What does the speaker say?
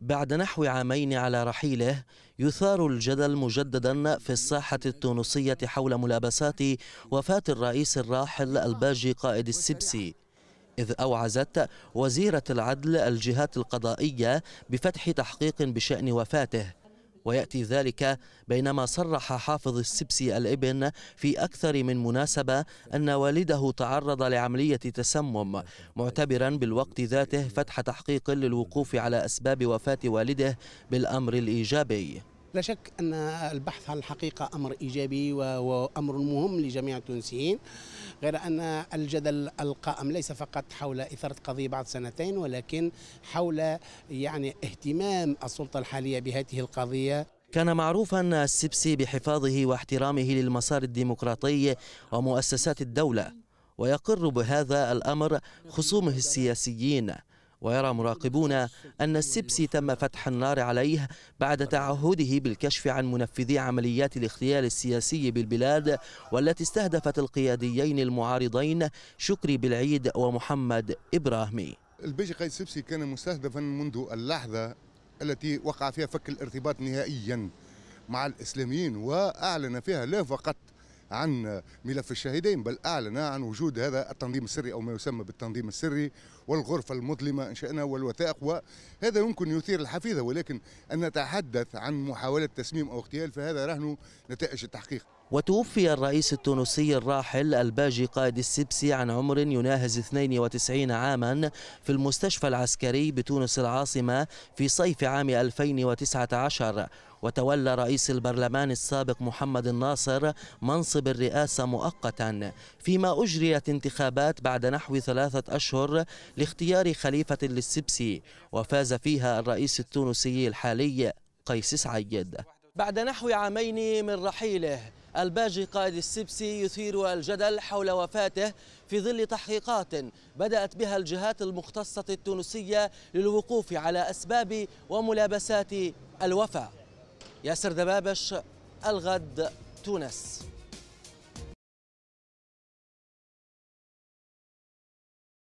بعد نحو عامين على رحيله يثار الجدل مجددا في الساحة التونسية حول ملابسات وفاة الرئيس الراحل الباجي قائد السبسي إذ أوعزت وزيرة العدل الجهات القضائية بفتح تحقيق بشأن وفاته ويأتي ذلك بينما صرح حافظ السبسي الابن في أكثر من مناسبة أن والده تعرض لعملية تسمم معتبرا بالوقت ذاته فتح تحقيق للوقوف على أسباب وفاة والده بالأمر الإيجابي لا شك أن البحث عن الحقيقة أمر إيجابي وأمر مهم لجميع التونسيين غير أن الجدل القائم ليس فقط حول إثارة قضية بعد سنتين ولكن حول يعني اهتمام السلطة الحالية بهذه القضية كان معروفا السبسي بحفاظه واحترامه للمسار الديمقراطي ومؤسسات الدولة ويقر بهذا الأمر خصومه السياسيين ويرى مراقبون أن السبسي تم فتح النار عليه بعد تعهده بالكشف عن منفذي عمليات الاغتيال السياسي بالبلاد والتي استهدفت القياديين المعارضين شكري بالعيد ومحمد إبراهيمي البيش قيد السبسي كان مستهدفا منذ اللحظة التي وقع فيها فك الارتباط نهائيا مع الإسلاميين وأعلن فيها لا فقط عن ملف الشاهدين بل أعلن عن وجود هذا التنظيم السري أو ما يسمى بالتنظيم السري والغرفة المظلمة إن شئنا والوثائق وهذا يمكن يثير الحفيظة ولكن أن نتحدث عن محاولة تسميم أو اغتيال فهذا رهن نتائج التحقيق وتوفي الرئيس التونسي الراحل الباجي قائد السبسي عن عمر يناهز 92 عاما في المستشفى العسكري بتونس العاصمة في صيف عام 2019 وتولى رئيس البرلمان السابق محمد الناصر منصب الرئاسة مؤقتا فيما أجريت انتخابات بعد نحو ثلاثة أشهر لاختيار خليفة للسبسي وفاز فيها الرئيس التونسي الحالي قيس سعيد بعد نحو عامين من رحيله الباجي قائد السبسي يثير الجدل حول وفاته في ظل تحقيقات بدأت بها الجهات المختصة التونسية للوقوف على أسباب وملابسات الوفاة ياسر دبابش الغد تونس